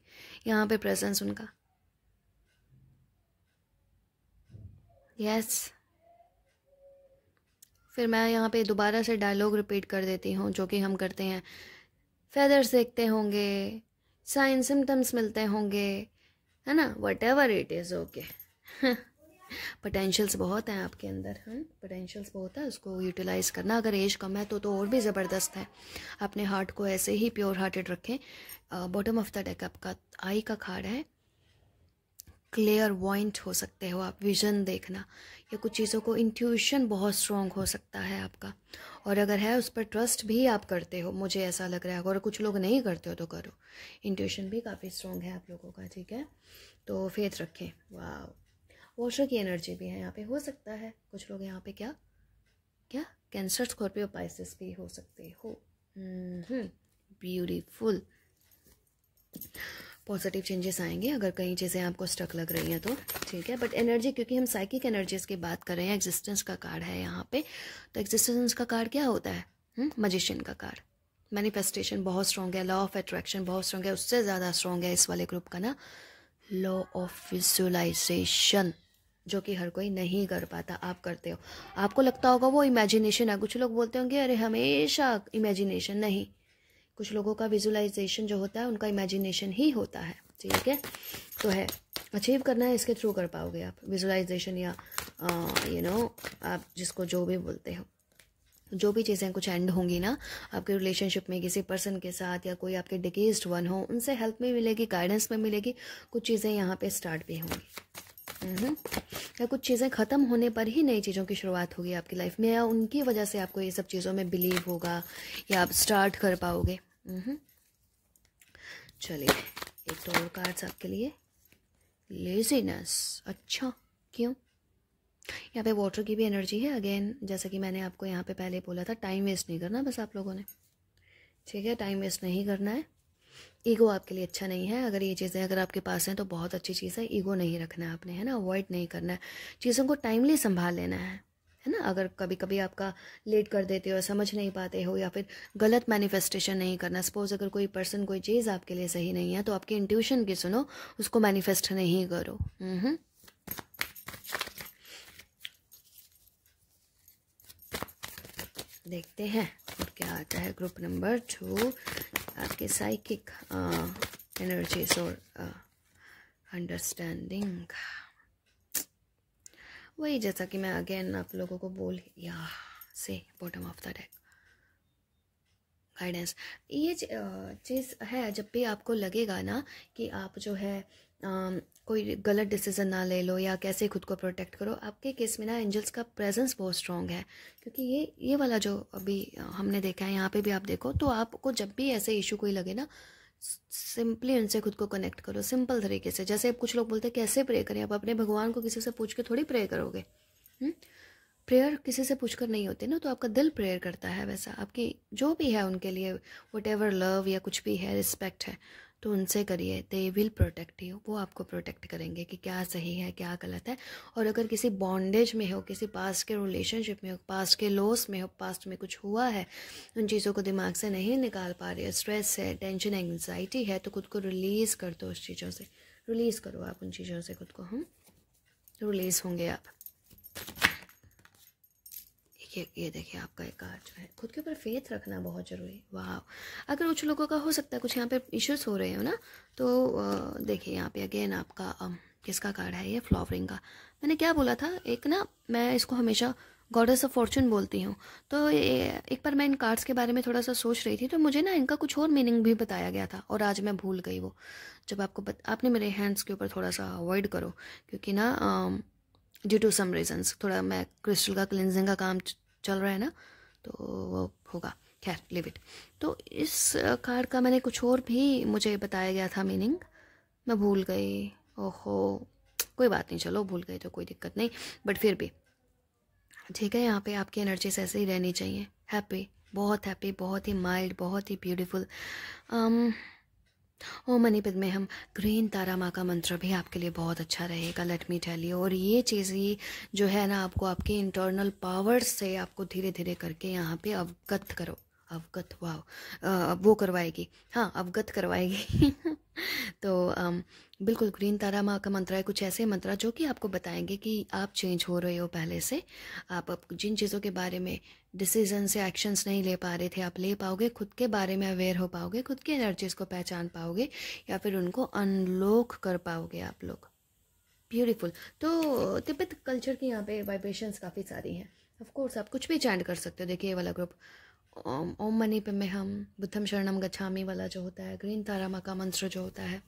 यहाँ पे प्रेजेंस उनका यस yes. फिर मैं यहाँ पे दोबारा से डायलॉग रिपीट कर देती हूँ जो कि हम करते हैं फैदर्स देखते होंगे साइन सिम्टम्स मिलते होंगे है ना whatever it is okay potentials बहुत हैं आपके अंदर हाँ पोटेंशियल्स बहुत है उसको यूटिलाइज़ करना अगर एज कम है तो तो और भी ज़बरदस्त है अपने हार्ट को ऐसे ही प्योर हार्टेड रखें बॉटम ऑफ द डेक आपका आई का खाड़ है क्लियर वॉइंट हो सकते हो आप विजन देखना या कुछ चीज़ों को इंट्यूशन बहुत स्ट्रॉन्ग हो सकता है आपका और अगर है उस पर ट्रस्ट भी आप करते हो मुझे ऐसा लग रहा है अगर कुछ लोग नहीं करते हो तो करो इंट्यूशन भी काफ़ी स्ट्रॉन्ग है आप लोगों का ठीक है तो फेथ रखें वाह वॉशर की एनर्जी भी है यहाँ पे हो सकता है कुछ लोग यहाँ पे क्या क्या कैंसर स्कॉर्पियो पाइसिस भी हो सकते हो ब्यूटीफुल हम्म, हम्म, पॉजिटिव चेंजेस आएंगे अगर कहीं चीज़ें आपको स्टक लग रही हैं तो ठीक है बट एनर्जी क्योंकि हम साइकिक एनर्जीज की बात कर रहे हैं एग्जिस्टेंस का कार्ड है यहाँ पे तो एग्जिस्टेंस का कार्ड क्या होता है मजिशियन हम्म, का कार्ड मैनिफेस्टेशन बहुत स्ट्रॉन्ग है लॉ ऑफ अट्रैक्शन बहुत स्ट्रॉन्ग है उससे ज़्यादा स्ट्रॉन्ग है इस वाले ग्रुप का ना लॉ ऑफ विजुअलाइजेशन जो कि हर कोई नहीं कर पाता आप करते हो आपको लगता होगा वो इमेजिनेशन है कुछ लोग बोलते होंगे अरे हमेशा इमेजिनेशन नहीं कुछ लोगों का विजुलाइजेशन जो होता है उनका इमेजिनेशन ही होता है ठीक है तो है अचीव करना है इसके थ्रू कर पाओगे आप विजुलाइजेशन या यू नो आप जिसको जो भी बोलते हो जो भी चीज़ें कुछ एंड होंगी ना आपके रिलेशनशिप में किसी पर्सन के साथ या कोई आपके डिगेस्ट वन हो उनसे हेल्प में मिलेगी गाइडेंस में मिलेगी कुछ चीज़ें यहाँ पे स्टार्ट भी होंगी या कुछ चीज़ें ख़त्म होने पर ही नई चीज़ों की शुरुआत होगी आपकी लाइफ में या उनकी वजह से आपको ये सब चीज़ों में बिलीव होगा या आप स्टार्ट कर पाओगे Mm-hmm. चलिए एक तो और कार्ड्स आपके लिए लेजीनेस अच्छा क्यों यहाँ पे वाटर की भी एनर्जी है अगेन जैसा कि मैंने आपको यहाँ पे पहले बोला था टाइम वेस्ट नहीं करना बस आप लोगों ने ठीक है टाइम वेस्ट नहीं करना है ईगो आपके लिए अच्छा नहीं है अगर ये चीज़ें अगर आपके पास हैं तो बहुत अच्छी चीज़ है ईगो नहीं रखना है आपने है ना अवॉइड नहीं करना है चीज़ों को टाइमली संभाल लेना है है ना अगर कभी कभी आपका लेट कर देते हो समझ नहीं पाते हो या फिर गलत मैनिफेस्टेशन नहीं करना सपोज अगर कोई पर्सन कोई चीज़ आपके लिए सही नहीं है तो आपके इंट्यूशन की सुनो उसको मैनिफेस्ट नहीं करो हम्म देखते हैं और क्या आता है ग्रुप नंबर टू आपके साइकिक एनर्जीज और अंडरस्टैंडिंग वही जैसा कि मैं अगेन आप लोगों को बोल या से bottom of the deck guidance ये चीज़ है जब भी आपको लगेगा ना कि आप जो है आ, कोई गलत डिसीज़न ना ले लो या कैसे खुद को प्रोटेक्ट करो आपके केस में ना एंजल्स का प्रेजेंस बहुत स्ट्रांग है क्योंकि ये ये वाला जो अभी हमने देखा है यहाँ पे भी आप देखो तो आपको जब भी ऐसे इशू कोई लगे ना सिंपली उनसे खुद को कनेक्ट करो सिंपल तरीके से जैसे आप कुछ लोग बोलते हैं कैसे प्रे करें आप अपने भगवान को किसी से पूछ के थोड़ी प्रे करोगे प्रेयर हम्म? किसी से पूछकर नहीं होती ना तो आपका दिल प्रेयर करता है वैसा आपकी जो भी है उनके लिए वट एवर लव या कुछ भी है रिस्पेक्ट है तो उनसे करिए दे विल प्रोटेक्ट यू वो आपको प्रोटेक्ट करेंगे कि क्या सही है क्या गलत है और अगर किसी बॉन्डेज में हो किसी पास्ट के रिलेशनशिप में हो पास्ट के लॉस में हो पास्ट में कुछ हुआ है उन चीज़ों को दिमाग से नहीं निकाल पा रहे स्ट्रेस है टेंशन एंगजाइटी है तो खुद को रिलीज़ कर दो उस चीज़ों से रिलीज़ करो आप उन चीज़ों से खुद को हम हम्म? रिलीज़ होंगे आप ये ये देखिए आपका एक कार्ड जो है खुद के ऊपर फेथ रखना बहुत ज़रूरी वाह अगर कुछ लोगों का हो सकता है कुछ यहाँ पे इश्यूज हो रहे हो ना तो देखिए यहाँ पे अगेन आपका अम, किसका कार्ड है ये फ्लावरिंग का मैंने क्या बोला था एक ना मैं इसको हमेशा गॉडेस ऑफ फॉर्चून बोलती हूँ तो एक बार मैं इन कार्ड्स के बारे में थोड़ा सा सोच रही थी तो मुझे ना इनका कुछ और मीनिंग भी बताया गया था और आज मैं भूल गई वो जब आपको बत, आपने मेरे हैंड्स के ऊपर थोड़ा सा अवॉइड करो क्योंकि ना ड्यू टू सम रीजंस थोड़ा मैं क्रिस्टल का क्लिनजिंग का काम चल रहा है ना तो वो होगा खैर लिव इट तो इस कार्ड का मैंने कुछ और भी मुझे बताया गया था मीनिंग मैं भूल गई ओहो कोई बात नहीं चलो भूल गए तो कोई दिक्कत नहीं बट फिर भी ठीक है यहाँ पे आपकी एनर्जीज ऐसे ही रहनी चाहिए हैप्पी बहुत हैप्पी बहुत ही माइल्ड बहुत ही ब्यूटीफुल um, ओ अनिपद में हम ग्रीन तारा माँ का मंत्र भी आपके लिए बहुत अच्छा रहेगा लेट मी टेल यू और ये चीज़ ही जो है ना आपको आपके इंटरनल पावर से आपको धीरे धीरे करके यहाँ पे अवगत करो अवगत वाह वो करवाएगी हाँ अवगत करवाएगी तो um, बिल्कुल ग्रीन तारा माँ का मंत्रा है कुछ ऐसे मंत्रा जो कि आपको बताएंगे कि आप चेंज हो रहे हो पहले से आप, आप जिन चीज़ों के बारे में डिसीजन से एक्शंस नहीं ले पा रहे थे आप ले पाओगे खुद के बारे में अवेयर हो पाओगे खुद की एनर्जीज़ को पहचान पाओगे या फिर उनको अनलॉक कर पाओगे आप लोग ब्यूटीफुल तो तिब्बत कल्चर की यहाँ पे वाइब्रेशंस काफ़ी सारी हैं ऑफ कोर्स आप कुछ भी चैंट कर सकते हो देखिए ये वाला ग्रुप ओम मनी पे में हम बुद्धम शरणम गच्छामी वाला जो होता है ग्रीन तारा माँ का मंत्र जो होता है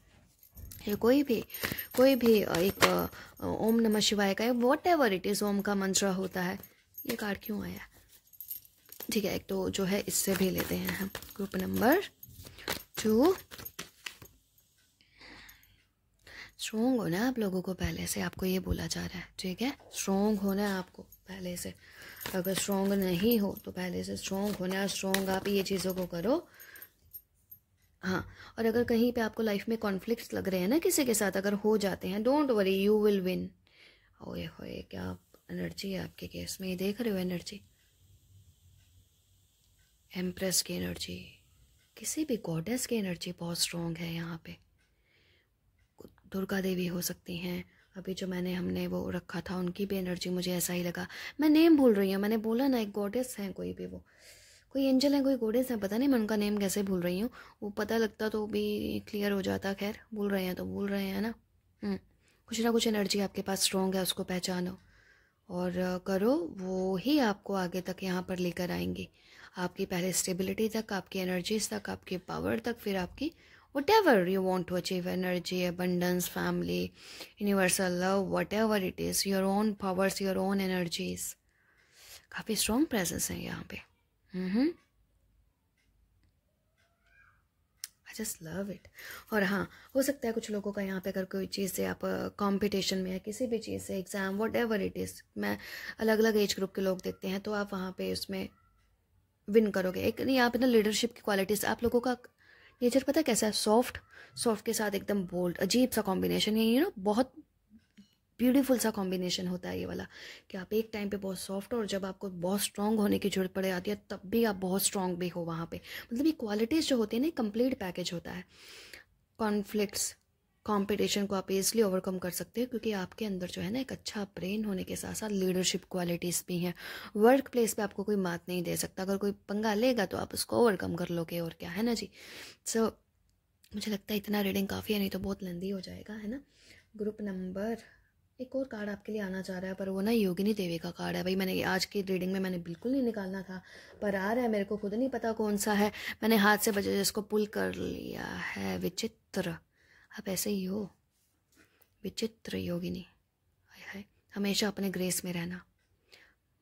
या कोई भी कोई भी एक ओम नमः शिवाय का वॉट एवर इट इज़ ओम का मंत्र होता है ये कार्ड क्यों आया ठीक है एक तो जो है इससे भी लेते हैं हम ग्रुप नंबर टू स्ट्रोंग होना आप लोगों को पहले से आपको ये बोला जा रहा है ठीक है स्ट्रोंग होना है आपको पहले से अगर स्ट्रॉन्ग नहीं हो तो पहले से स्ट्रॉन्ग होना स्ट्रॉन्ग आप ये चीज़ों को करो हाँ और अगर कहीं पे आपको लाइफ में कॉन्फ्लिक्ट लग रहे हैं ना किसी के साथ अगर हो जाते हैं don't worry you will win ओए होए क्या एनर्जी है आपके केस में ये देख रहे हो एनर्जी एम्प्रेस की एनर्जी किसी भी गॉडेस की एनर्जी बहुत स्ट्रॉन्ग है यहाँ पे दुर्गा देवी हो सकती हैं अभी जो मैंने हमने वो रखा था उनकी भी एनर्जी मुझे ऐसा ही लगा मैं नेम भूल रही हूँ मैंने बोला ना एक गॉडेस हैं कोई भी वो कोई एंजल है कोई गोडेस हैं पता नहीं मैं उनका नेम कैसे भूल रही हूँ वो पता लगता तो भी क्लियर हो जाता खैर भूल रहे हैं तो भूल रहे हैं ना हम्म, कुछ ना कुछ एनर्जी आपके पास स्ट्रॉन्ग है उसको पहचानो और करो वो ही आपको आगे तक यहाँ पर लेकर आएंगी आपकी पहले स्टेबिलिटी तक आपकी एनर्जीज तक आपकी पावर तक फिर आपकी whatever you want to achieve energy abundance family universal love whatever it is your own powers your own energies काफ़ी presence प्रेजेंस yahan यहाँ पे -hmm. जस्ट लव इट और हाँ हो सकता है कुछ लोगों का यहाँ पे अगर कोई चीज़ से आप कंपटीशन uh, में या किसी भी चीज़ से exam whatever it is मैं अलग अलग एज ग्रुप के लोग देखते हैं तो आप वहाँ पे उसमें विन करोगे एक यहाँ पे ना लीडरशिप की क्वालिटीज़ आप लोगों का नेचर पता कैसा है सॉफ्ट सॉफ्ट के साथ एकदम बोल्ड अजीब सा कॉम्बिनेशन है यू नो बहुत ब्यूटीफुल सा कॉम्बिनेशन होता है ये वाला कि आप एक टाइम पे बहुत सॉफ्ट और जब आपको बहुत स्ट्रॉन्ग होने की जरूरत पड़े आती है तब भी आप बहुत स्ट्रॉन्ग भी हो वहाँ पे मतलब ये क्वालिटीज़ जो होती है ना कंप्लीट पैकेज होता है कॉन्फ्लिक्ट्स कंपटीशन को आप इसलिए ओवरकम कर सकते हो क्योंकि आपके अंदर जो है ना एक अच्छा ब्रेन होने के साथ साथ लीडरशिप क्वालिटीज़ भी हैं वर्क प्लेस पर आपको कोई मात नहीं दे सकता अगर कोई पंगा लेगा तो आप उसको ओवरकम कर लोगे और क्या है ना जी सो so, मुझे लगता है इतना रीडिंग काफ़ी है नहीं तो बहुत लंदी हो जाएगा है ना ग्रुप नंबर एक और कार्ड आपके लिए आना चाह रहा है पर वो ना योगिनी देवी का कार्ड है भाई मैंने आज की रीडिंग में मैंने बिल्कुल नहीं निकालना था पर आ रहा है मेरे को खुद नहीं पता कौन सा है मैंने हाथ से बजे इसको पुल कर लिया है विचित्र आप ऐसे ही हो विचित्र योगिनी हाय हाय हमेशा अपने ग्रेस में रहना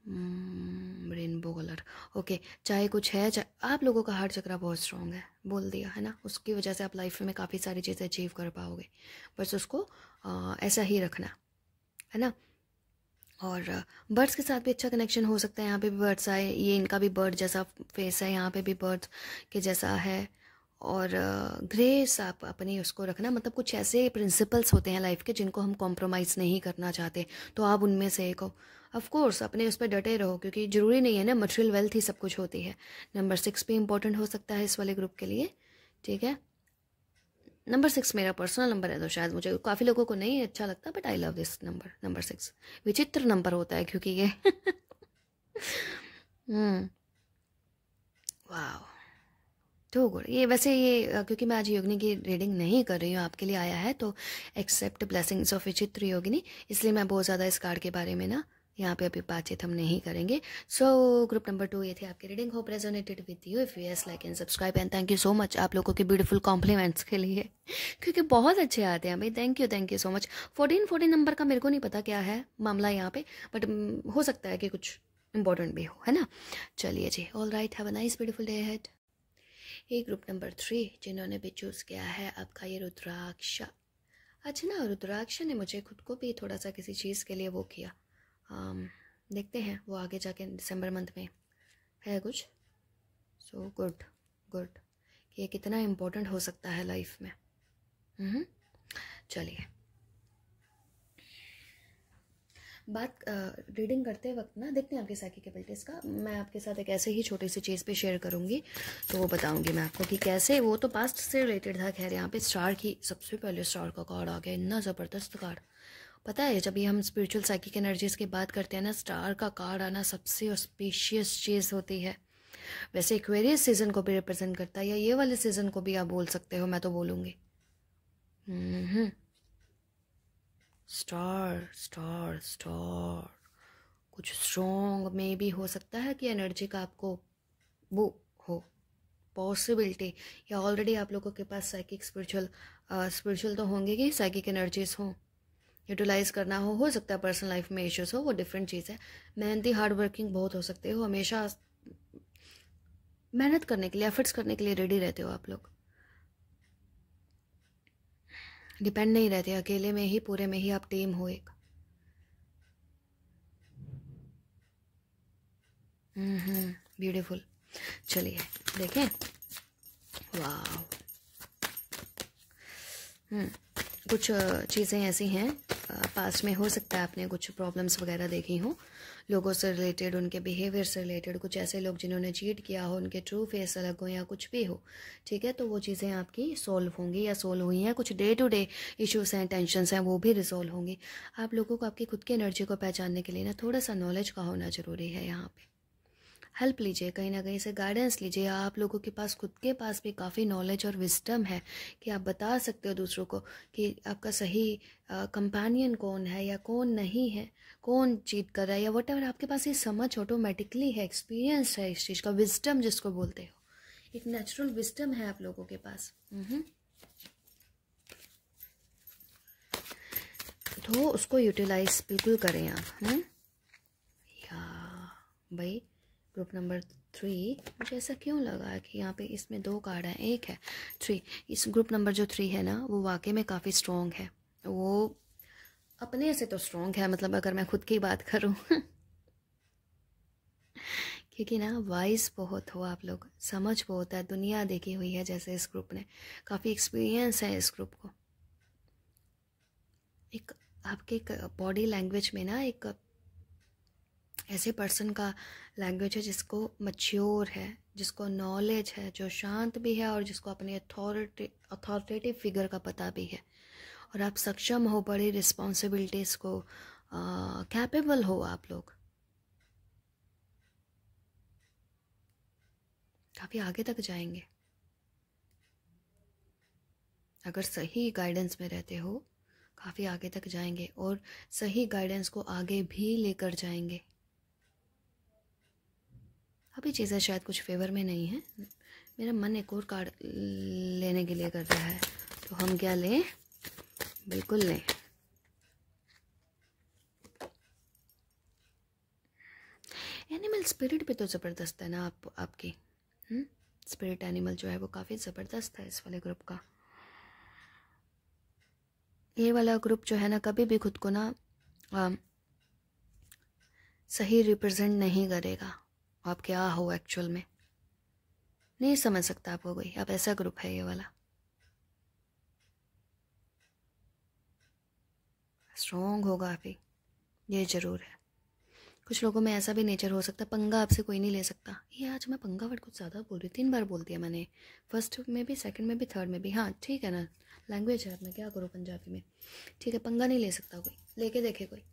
हम्म, रेनबो कलर ओके चाहे कुछ है चाहे आप लोगों का हार्ट चक्रा बहुत स्ट्रांग है बोल दिया है ना उसकी वजह से आप लाइफ में काफ़ी सारी चीज़ें अचीव कर पाओगे बस उसको आ, ऐसा ही रखना है ना और बर्ड्स के साथ भी अच्छा कनेक्शन हो सकता है यहाँ पे भी बर्ड्स आए ये इनका भी बर्ड जैसा फेस है यहाँ पे भी बर्ड्स के जैसा है और ग्रेस आप अपने उसको रखना मतलब कुछ ऐसे प्रिंसिपल्स होते हैं लाइफ के जिनको हम कॉम्प्रोमाइज़ नहीं करना चाहते तो आप उनमें से एक हो ऑफ़ अपने उस पर डटे रहो क्योंकि ज़रूरी नहीं है ना मटेरियल वेल्थ ही सब कुछ होती है नंबर सिक्स भी इंपॉर्टेंट हो सकता है इस वाले ग्रुप के लिए ठीक है नंबर सिक्स मेरा पर्सनल नंबर है तो शायद मुझे काफ़ी लोगों को नहीं अच्छा लगता but I love this number number six विचित्र नंबर होता है क्योंकि ये वाह हम्म। तो गुड ये वैसे ये क्योंकि मैं आज योगिनी की रीडिंग नहीं कर रही हूँ आपके लिए आया है तो एक्सेप्ट ब्लेसिंग्स ऑफ विचित्र योगिनी इसलिए मैं बहुत ज़्यादा इस कार्ड के बारे में ना यहाँ पे अभी बातचीत हम नहीं करेंगे सो ग्रुप नंबर टू ये थी आपकी reading hope resonated with you if you yes like and subscribe and thank you so much आप लोगों के ब्यूटीफुल कॉम्प्लीमेंट्स के लिए क्योंकि बहुत अच्छे आते हैं भाई thank you thank you so much fourteen fourteen number का मेरे को नहीं पता क्या है मामला यहाँ पे बट हो सकता है कि कुछ इंपॉर्टेंट भी हो है ना चलिए जी all right have a nice beautiful day ahead ये ग्रुप नंबर थ्री जिन्होंने भी चूज़ किया है आपका ये रुद्राक्ष अच्छा ना रुद्राक्ष ने मुझे खुद को भी थोड़ा सा किसी चीज़ के लिए वो किया आम, देखते हैं वो आगे जाके दिसंबर मंथ में है कुछ सो गुड गुड कि ये कितना इम्पोर्टेंट हो सकता है लाइफ में हम्म, चलिए बात रीडिंग करते वक्त ना देखते हैं आपकी के एबिलिटीज़ का मैं आपके साथ एक ऐसे ही छोटी सी चीज़ पे शेयर करूँगी तो वो बताऊँगी मैं आपको कि कैसे वो तो पास्ट से रिलेटेड था खैर यहाँ पे स्टार की सबसे पहले स्टार का कार्ड आ गया इतना ज़बरदस्त कार्ड पता है जब ये हम स्पिरिचुअल साइकिक एनर्जीज़ की बात करते हैं ना स्टार का कार्ड आना सबसे स्पेशियस चीज़ होती है वैसे एक्वेरियस सीज़न को भी रिप्रेजेंट करता है या ये वाले सीज़न को भी आप बोल सकते हो मैं तो बोलूँगी हम्म, हम्म। स्टार स्टार स्टार कुछ स्ट्रोंग में भी हो सकता है कि एनर्जी का आपको वो हो पॉसिबिलिटी या ऑलरेडी आप लोगों के पास साइकिक स्पिरिचुअल स्पिरिचुअल तो होंगे कि साइकिक एनर्जीज हों यूटिलाइज करना हो हो सकता है पर्सनल लाइफ में इश्यूज हो वो डिफरेंट चीज़ है मेहनती हार्ड वर्किंग बहुत हो सकते हो हमेशा मेहनत करने के लिए एफर्ट्स करने के लिए रेडी रहते हो आप लोग डिपेंड नहीं रहते अकेले में ही पूरे में ही आप टीम हो एक हम्म, ब्यूटीफुल चलिए देखें वाह हम्म, कुछ चीज़ें ऐसी हैं पास्ट में हो सकता है आपने कुछ प्रॉब्लम्स वगैरह देखी हों लोगों से रिलेटेड उनके बिहेवियर से रिलेटेड कुछ ऐसे लोग जिन्होंने चीट किया हो उनके ट्रू फेस अलग हो या कुछ भी हो ठीक है तो वो चीज़ें आपकी सोल्व होंगी या सोल्व हुई हैं कुछ डे टू डे इश्यूज़ हैं टेंशनस हैं वो भी रिजोल्व होंगी आप लोगों को आपकी खुद की एनर्जी को पहचानने के लिए ना थोड़ा सा नॉलेज का होना ज़रूरी है यहाँ पर हेल्प लीजिए कहीं ना कहीं से गाइडेंस लीजिए आप लोगों के पास खुद के पास भी काफ़ी नॉलेज और विजडम है कि आप बता सकते हो दूसरों को कि आपका सही कंपेनियन कौन है या कौन नहीं है कौन चीट कर रहा है या वट आपके पास ये समझ ऑटोमेटिकली है एक्सपीरियंस है इस चीज़ का विजडम जिसको बोलते हो एक नेचुरल विजडम है आप लोगों के पास हम्म। तो उसको यूटिलाइज बिल्कुल करें आप हम्म। या भाई ग्रुप नंबर थ्री मुझे ऐसा क्यों लगा कि यहाँ पे इसमें दो कार्ड हैं एक है थ्री इस ग्रुप नंबर जो थ्री है ना वो वाकई में काफ़ी स्ट्रॉन्ग है वो अपने से तो स्ट्रॉन्ग है मतलब अगर मैं खुद की बात करूँ क्योंकि ना वाइस बहुत हो आप लोग समझ बहुत है दुनिया देखी हुई है जैसे इस ग्रुप ने काफ़ी एक्सपीरियंस है इस ग्रुप को एक आपके बॉडी लैंग्वेज में ना एक ऐसे पर्सन का लैंग्वेज है जिसको मच्योर है जिसको नॉलेज है जो शांत भी है और जिसको अपने अथॉरिटी अथॉरिटेटिव फिगर का पता भी है और आप सक्षम हो बड़ी रिस्पॉन्सिबिलिटीज़ को कैपेबल हो आप लोग काफ़ी आगे तक जाएंगे अगर सही गाइडेंस में रहते हो काफ़ी आगे तक जाएंगे और सही गाइडेंस को आगे भी लेकर जाएंगे अभी चीज़ें शायद कुछ फेवर में नहीं है मेरा मन एक और कार्ड लेने के लिए कर रहा है तो हम क्या लें बिल्कुल लें एनिमल स्पिरिट भी तो ज़बरदस्त है ना आप आपकी स्पिरिट हम्म? एनिमल जो है वो काफ़ी ज़बरदस्त है इस वाले ग्रुप का ये वाला ग्रुप जो है ना कभी भी खुद को ना आ, सही रिप्रेजेंट नहीं करेगा आप क्या हो एक्चुअल में नहीं समझ सकता आपको कोई आप ऐसा ग्रुप है ये वाला स्ट्रोंग होगा आप ही ये जरूर है कुछ लोगों में ऐसा भी नेचर हो सकता है पंगा आपसे कोई नहीं ले सकता ये आज मैं पंगा वर्ड कुछ ज़्यादा बोल रही तीन बार बोल दिया मैंने फर्स्ट में भी सेकंड में भी थर्ड में भी हाँ ठीक है ना लैंग्वेज है मैं क्या करूँ पंजाबी में ठीक है पंगा नहीं ले सकता कोई लेके देखे कोई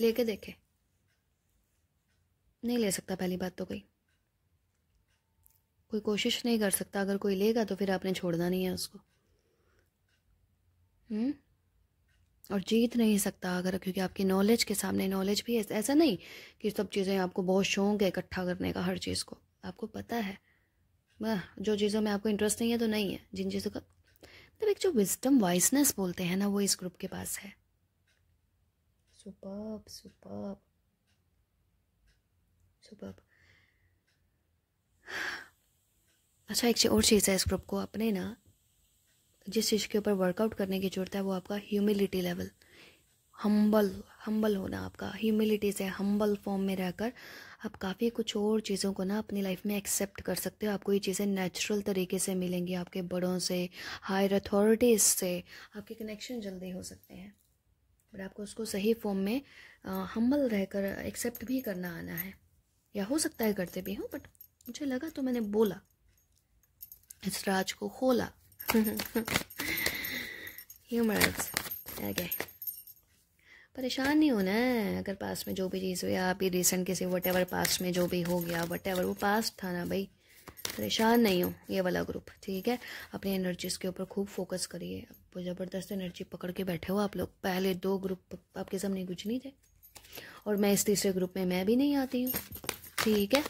लेके देखे नहीं ले सकता पहली बात तो कोई कोई कोशिश नहीं कर सकता अगर कोई लेगा तो फिर आपने छोड़ना नहीं है उसको हम्म और जीत नहीं सकता अगर क्योंकि आपकी नॉलेज के सामने नॉलेज भी है ऐसा नहीं कि सब चीज़ें आपको बहुत शौक है इकट्ठा करने का हर चीज़ को आपको पता है वह जो चीज़ों में आपको इंटरेस्ट नहीं है तो नहीं है जिन चीज़ों का मतलब एक जो विजडम वाइसनेस बोलते हैं ना वो इस ग्रुप के पास है सुपर सुपर सुपर अच्छा एक और चीज़ है इस ग्रुप को अपने ना जिस चीज़ के ऊपर वर्कआउट करने की ज़रूरत है वो आपका ह्यूमिलिटी लेवल हम्बल हम्बल होना आपका ह्यूमिलिटी से हम्बल फॉर्म में रहकर आप काफ़ी कुछ और चीज़ों को ना अपनी लाइफ में एक्सेप्ट कर सकते हो आपको ये चीज़ें नेचुरल तरीके से मिलेंगी आपके बड़ों से हायर अथॉरिटीज़ से आपके कनेक्शन जल्दी हो सकते हैं बट आपको उसको सही फॉर्म में हम्बल रहकर एक्सेप्ट भी करना आना है या हो सकता है करते भी हूँ बट मुझे लगा तो मैंने बोला इस राज को खोला ह्यूमरस ओके परेशान नहीं होना है अगर पास में जो भी चीज़ हुई आप अभी रिसेंट किसी वट एवर पास्ट में जो भी हो गया वट एवर वो पास्ट था ना भाई परेशान नहीं हो ये वाला ग्रुप ठीक है अपनी एनर्जीज के ऊपर खूब फोकस करिए वो ज़बरदस्त एनर्जी पकड़ के बैठे हो आप लोग पहले दो ग्रुप आपके सामने कुछ नहीं थे और मैं इस तीसरे ग्रुप में मैं भी नहीं आती हूँ ठीक है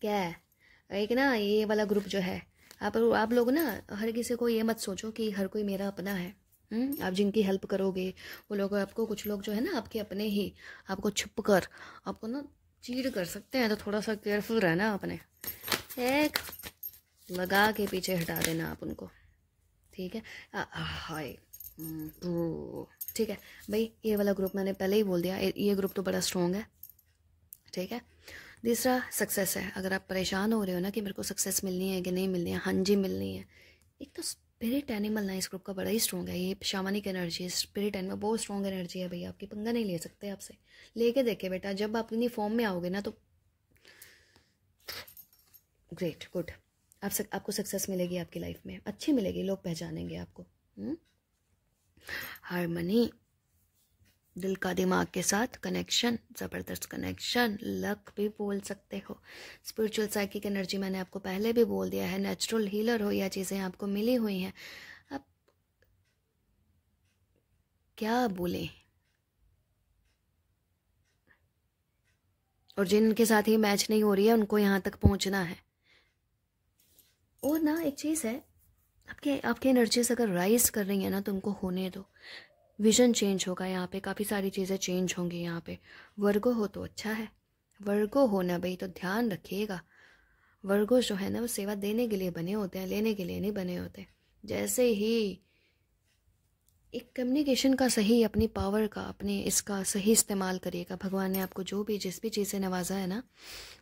क्या है एक ना ये वाला ग्रुप जो है आप आप लोग ना हर किसी को ये मत सोचो कि हर कोई मेरा अपना है हुँ? हम्म, आप जिनकी हेल्प करोगे वो लोग आपको कुछ लोग जो है ना आपके अपने ही आपको छुप कर आपको ना चीट कर सकते हैं तो थोड़ा सा केयरफुल रहना अपने एक लगा के पीछे हटा देना आप उनको ठीक है हाय हम्म, तो, ठीक है भाई ये वाला ग्रुप मैंने पहले ही बोल दिया ये ग्रुप तो बड़ा स्ट्रॉन्ग है ठीक है तीसरा सक्सेस है अगर आप परेशान हो रहे हो ना कि मेरे को सक्सेस मिलनी है कि नहीं मिलनी है हाँ जी मिलनी है एक तो स्पिरिट एनिमल ना इस ग्रुप का बड़ा ही स्ट्रॉग है ये शामानिक एनर्जी है स्पिरिट एनिमल बहुत स्ट्रॉग एनर्जी है भैया आपकी पंगा नहीं ले सकते आपसे लेके देखे बेटा जब आप अपनी फॉर्म में आओगे ना तो ग्रेट गुड आप सक, आपको सक्सेस मिलेगी आपकी लाइफ में अच्छी मिलेगी लोग पहचानेंगे आपको हारमनी हम्म? दिल का दिमाग के साथ कनेक्शन ज़बरदस्त कनेक्शन लक भी बोल सकते हो स्पिरिचुअल साइकिक एनर्जी मैंने आपको पहले भी बोल दिया है नेचुरल हीलर हो या चीज़ें आपको मिली हुई हैं आप क्या बोलें और जिनके साथ ही मैच नहीं हो रही है उनको यहाँ तक पहुँचना है और ना एक चीज़ है आपके आपकी एनर्जीज अगर राइज कर रही है ना तो उनको होने दो विजन चेंज होगा यहाँ पे काफ़ी सारी चीज़ें चेंज होंगी यहाँ पे वर्गो हो तो अच्छा है वर्गो हो ना भाई तो ध्यान रखिएगा वर्गो जो है ना वो सेवा देने के लिए बने होते हैं लेने के लिए नहीं बने होते जैसे ही एक कम्युनिकेशन का सही अपनी पावर का अपने इसका सही इस्तेमाल करिएगा भगवान ने आपको जो भी जिस भी चीज़ से नवाजा है ना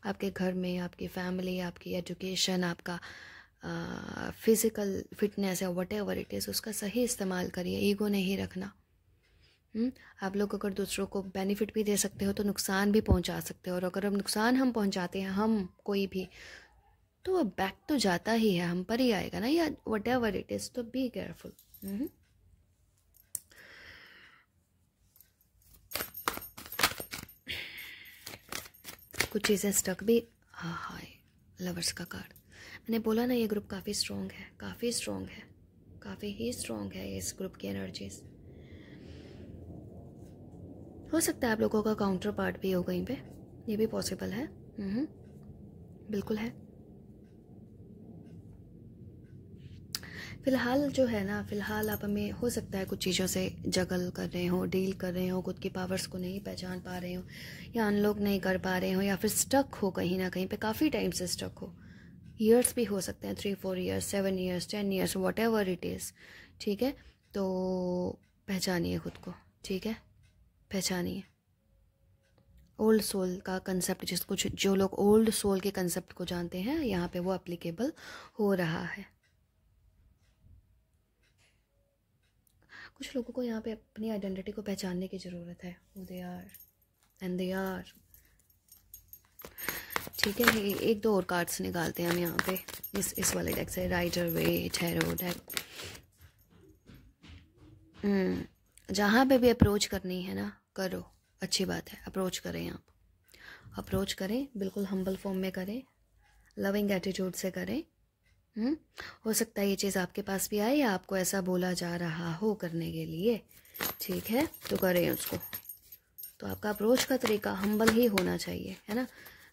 आपके घर में आपकी फैमिली आपकी एजुकेशन आपका फिज़िकल फिटनेस या वट एवर इट इज़ उसका सही इस्तेमाल करिए ईगो नहीं रखना हम्म, आप लोग अगर दूसरों को बेनिफिट भी दे सकते हो तो नुकसान भी पहुंचा सकते हो और अगर हम नुकसान हम पहुंचाते हैं हम कोई भी तो वो बैक तो जाता ही है हम पर ही आएगा ना या वट एवर इट इज़ तो बी केयरफुल हम्म। कुछ चीज़ें स्टक भी हाँ हाय लवर्स का कार्ड मैंने बोला ना ये ग्रुप काफ़ी स्ट्रॉन्ग है काफ़ी स्ट्रॉन्ग है काफ़ी ही स्ट्रॉन्ग है इस ग्रुप की एनर्जीज़ हो सकता है आप लोगों का काउंटर पार्ट भी हो कहीं पे ये भी पॉसिबल है हम्म। बिल्कुल है फ़िलहाल जो है ना फ़िलहाल आप हमें हो सकता है कुछ चीज़ों से जगल कर रहे हो डील कर रहे हो खुद की पावर्स को नहीं पहचान पा रहे हो या अनलॉक नहीं कर पा रहे हो या फिर स्टक हो कहीं ना कहीं पे काफ़ी टाइम से स्टक हो ईयर्स भी हो सकते हैं three four years seven years ten years whatever it is ठीक है तो पहचानिए खुद को ठीक है पहचानिए ओल्ड सोल का कंसेप्ट जिस कुछ जो लोग ओल्ड सोल के कंसेप्ट को जानते हैं यहाँ पे वो अप्लीकेबल हो रहा है कुछ लोगों को यहाँ पे अपनी आइडेंटिटी को पहचानने की ज़रूरत है they are and they are ठीक है एक दो और कार्ड्स निकालते हैं हम यहाँ पे इस इस वाले डेक से राइडर वे ठहरो डेक जहाँ पे भी अप्रोच करनी है ना करो अच्छी बात है अप्रोच करें आप अप्रोच करें बिल्कुल हम्बल फॉर्म में करें लविंग एटीट्यूड से करें हुँ? हम्म? हो सकता है ये चीज़ आपके पास भी आए या आपको ऐसा बोला जा रहा हो करने के लिए ठीक है तो करें उसको तो आपका अप्रोच का तरीका हम्बल ही होना चाहिए है ना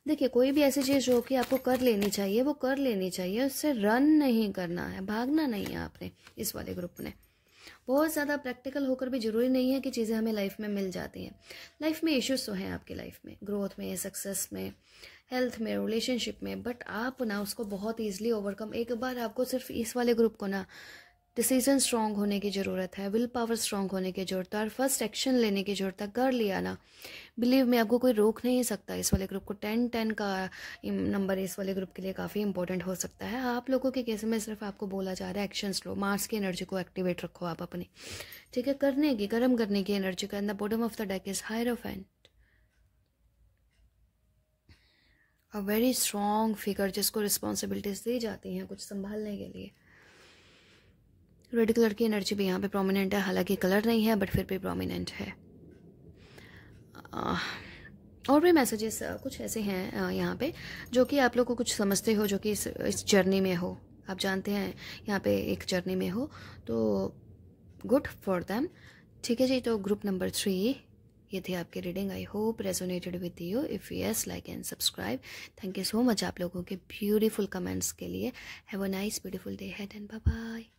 देखिए कोई भी ऐसी चीज़ जो कि आपको कर लेनी चाहिए वो कर लेनी चाहिए उससे रन नहीं करना है भागना नहीं है आपने इस वाले ग्रुप ने बहुत ज़्यादा प्रैक्टिकल होकर भी ज़रूरी नहीं है कि चीज़ें हमें लाइफ में मिल जाती हैं लाइफ में इश्यूज़ तो हैं आपकी लाइफ में ग्रोथ में सक्सेस में हेल्थ में रिलेशनशिप में बट आप ना उसको बहुत ईजिली ओवरकम एक बार आपको सिर्फ इस वाले ग्रुप को ना डिसीजन स्ट्रांग होने की ज़रूरत है विल पावर स्ट्रांग होने की ज़रूरत है और फर्स्ट एक्शन लेने की ज़रूरत है कर लिया ना बिलीव में आपको कोई रोक नहीं सकता इस वाले ग्रुप को टेन टेन का नंबर इस वाले ग्रुप के लिए काफ़ी इंपॉर्टेंट हो सकता है आप लोगों के केस में सिर्फ आपको बोला जा रहा है एक्शन लो मार्स की एनर्जी को एक्टिवेट रखो आप अपनी ठीक है करने की गर्म करने की एनर्जी का and the bottom of the deck is hierophant a very strong figure जिसको रिस्पॉन्सिबिलिटीज़ दी जाती हैं कुछ संभालने के लिए रेड कलर की एनर्जी भी यहाँ पे प्रोमिनेंट है हालांकि कलर नहीं है बट फिर भी प्रोमिनेंट है uh, और भी मैसेजेस uh, कुछ ऐसे हैं uh, यहाँ पे जो कि आप लोग को कुछ समझते हो जो कि इस इस जर्नी में हो आप जानते हैं यहाँ पे एक जर्नी में हो तो गुड फॉर देम ठीक है जी तो ग्रुप नंबर थ्री ये थी आपकी reading I hope resonated with you if yes like and subscribe thank you so much आप लोगों के ब्यूटीफुल कमेंट्स के लिए have a nice beautiful day ahead and bye bye